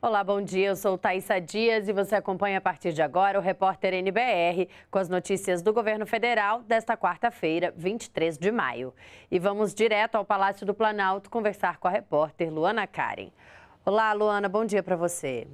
Olá, bom dia. Eu sou Thaisa Dias e você acompanha a partir de agora o repórter NBR com as notícias do governo federal desta quarta-feira, 23 de maio. E vamos direto ao Palácio do Planalto conversar com a repórter Luana Karen. Olá, Luana, bom dia para você.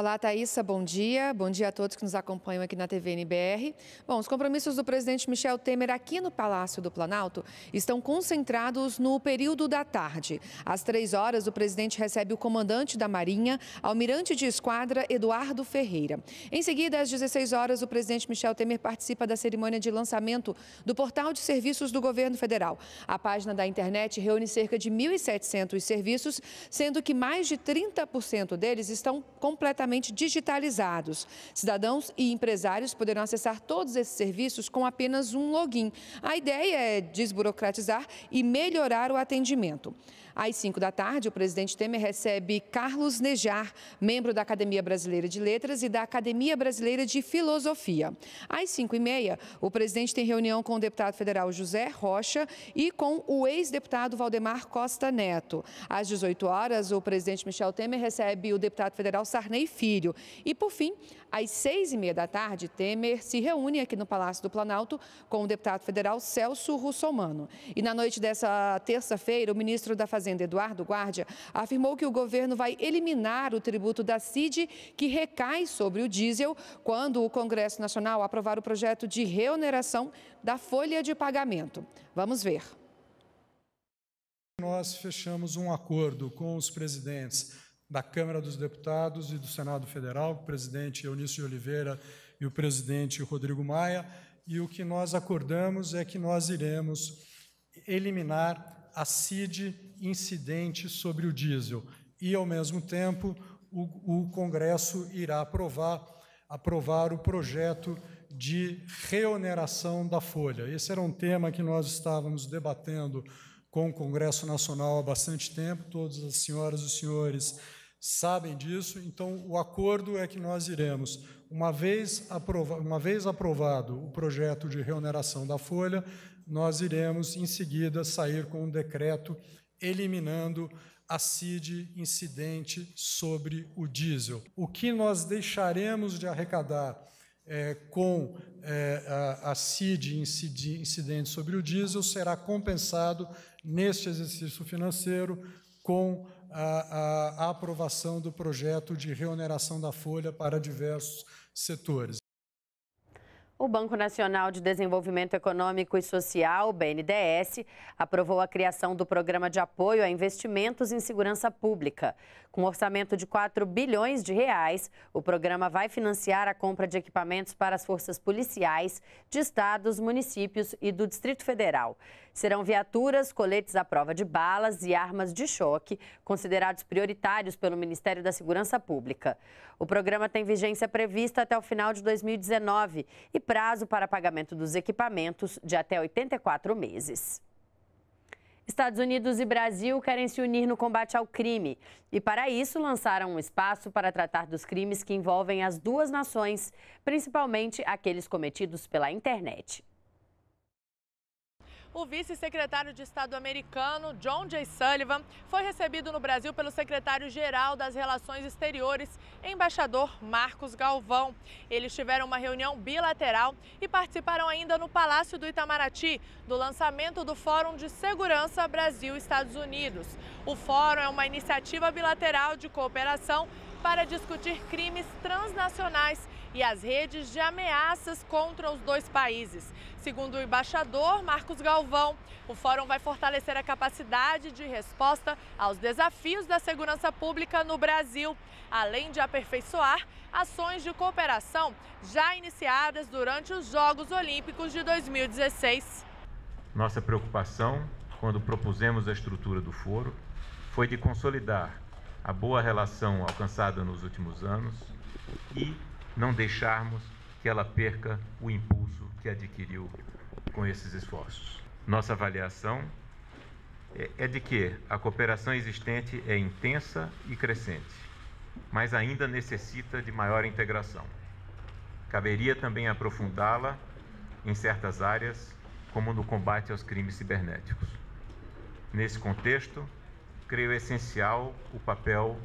Olá, Thaisa, bom dia. Bom dia a todos que nos acompanham aqui na TV NBR. Bom, os compromissos do presidente Michel Temer aqui no Palácio do Planalto estão concentrados no período da tarde. Às três horas, o presidente recebe o comandante da Marinha, almirante de esquadra Eduardo Ferreira. Em seguida, às 16 horas, o presidente Michel Temer participa da cerimônia de lançamento do Portal de Serviços do Governo Federal. A página da internet reúne cerca de 1.700 serviços, sendo que mais de 30% deles estão completamente completamente digitalizados. Cidadãos e empresários poderão acessar todos esses serviços com apenas um login. A ideia é desburocratizar e melhorar o atendimento. Às 5 da tarde, o presidente Temer recebe Carlos Nejar, membro da Academia Brasileira de Letras e da Academia Brasileira de Filosofia. Às 5 e meia, o presidente tem reunião com o deputado federal José Rocha e com o ex-deputado Valdemar Costa Neto. Às 18 horas, o presidente Michel Temer recebe o deputado federal Sarney Filho. E, por fim, às seis e meia da tarde, Temer se reúne aqui no Palácio do Planalto com o deputado federal Celso Russomano. E na noite dessa terça-feira, o ministro da Fazenda Fazenda, Eduardo Guardia, afirmou que o governo vai eliminar o tributo da CID que recai sobre o diesel quando o Congresso Nacional aprovar o projeto de reoneração da folha de pagamento. Vamos ver. Nós fechamos um acordo com os presidentes da Câmara dos Deputados e do Senado Federal, o presidente Eunício de Oliveira e o presidente Rodrigo Maia, e o que nós acordamos é que nós iremos eliminar a CID incidente sobre o diesel. E, ao mesmo tempo, o, o Congresso irá aprovar, aprovar o projeto de reoneração da folha. Esse era um tema que nós estávamos debatendo com o Congresso Nacional há bastante tempo, todas as senhoras e os senhores sabem disso, então o acordo é que nós iremos, uma vez, aprova uma vez aprovado o projeto de reoneração da folha, nós iremos em seguida sair com um decreto eliminando a CID incidente sobre o diesel. O que nós deixaremos de arrecadar é, com é, a, a CID incidente sobre o diesel será compensado neste exercício financeiro com a, a, a aprovação do projeto de reoneração da folha para diversos setores. O Banco Nacional de Desenvolvimento Econômico e Social, BNDES, aprovou a criação do Programa de Apoio a Investimentos em Segurança Pública. Com um orçamento de 4 bilhões de reais, o programa vai financiar a compra de equipamentos para as forças policiais de estados, municípios e do Distrito Federal. Serão viaturas, coletes à prova de balas e armas de choque, considerados prioritários pelo Ministério da Segurança Pública. O programa tem vigência prevista até o final de 2019 e prazo para pagamento dos equipamentos de até 84 meses. Estados Unidos e Brasil querem se unir no combate ao crime e, para isso, lançaram um espaço para tratar dos crimes que envolvem as duas nações, principalmente aqueles cometidos pela internet o vice-secretário de Estado americano, John J. Sullivan, foi recebido no Brasil pelo secretário-geral das Relações Exteriores, embaixador Marcos Galvão. Eles tiveram uma reunião bilateral e participaram ainda no Palácio do Itamaraty do lançamento do Fórum de Segurança Brasil-Estados Unidos. O fórum é uma iniciativa bilateral de cooperação para discutir crimes transnacionais e as redes de ameaças contra os dois países. Segundo o embaixador Marcos Galvão, o fórum vai fortalecer a capacidade de resposta aos desafios da segurança pública no Brasil, além de aperfeiçoar ações de cooperação já iniciadas durante os Jogos Olímpicos de 2016. Nossa preocupação, quando propusemos a estrutura do foro, foi de consolidar a boa relação alcançada nos últimos anos e não deixarmos que ela perca o impulso que adquiriu com esses esforços. Nossa avaliação é, é de que a cooperação existente é intensa e crescente, mas ainda necessita de maior integração. Caberia também aprofundá-la em certas áreas, como no combate aos crimes cibernéticos. Nesse contexto, creio essencial o papel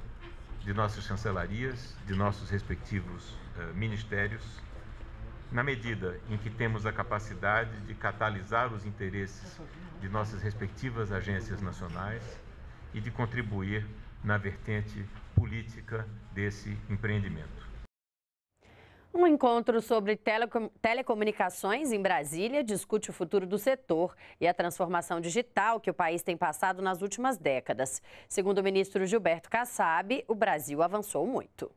de nossas chancelarias, de nossos respectivos eh, ministérios, na medida em que temos a capacidade de catalisar os interesses de nossas respectivas agências nacionais e de contribuir na vertente política desse empreendimento. Um encontro sobre telecom telecomunicações em Brasília discute o futuro do setor e a transformação digital que o país tem passado nas últimas décadas. Segundo o ministro Gilberto Kassab, o Brasil avançou muito.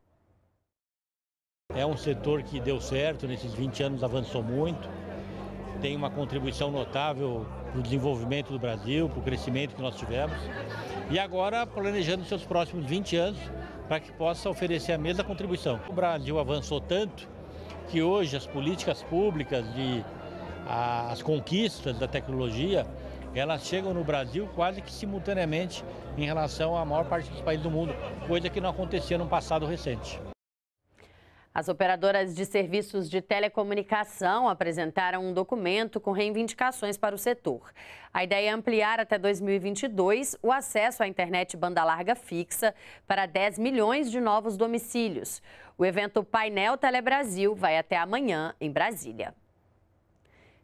É um setor que deu certo, nesses 20 anos avançou muito, tem uma contribuição notável para o desenvolvimento do Brasil, para o crescimento que nós tivemos. E agora planejando seus próximos 20 anos para que possa oferecer a mesma contribuição. O Brasil avançou tanto que hoje as políticas públicas e as conquistas da tecnologia elas chegam no Brasil quase que simultaneamente em relação à maior parte dos países do mundo, coisa que não acontecia no passado recente. As operadoras de serviços de telecomunicação apresentaram um documento com reivindicações para o setor. A ideia é ampliar até 2022 o acesso à internet banda larga fixa para 10 milhões de novos domicílios. O evento Painel Telebrasil vai até amanhã em Brasília.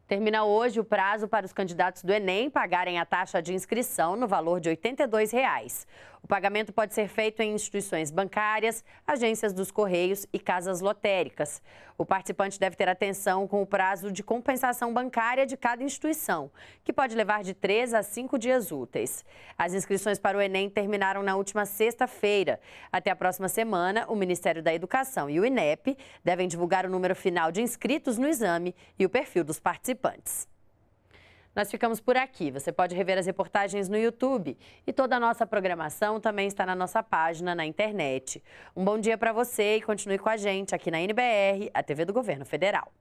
Termina hoje o prazo para os candidatos do Enem pagarem a taxa de inscrição no valor de R$ 82. Reais. O pagamento pode ser feito em instituições bancárias, agências dos Correios e casas lotéricas. O participante deve ter atenção com o prazo de compensação bancária de cada instituição, que pode levar de três a cinco dias úteis. As inscrições para o Enem terminaram na última sexta-feira. Até a próxima semana, o Ministério da Educação e o INEP devem divulgar o número final de inscritos no exame e o perfil dos participantes. Nós ficamos por aqui. Você pode rever as reportagens no YouTube e toda a nossa programação também está na nossa página na internet. Um bom dia para você e continue com a gente aqui na NBR, a TV do Governo Federal.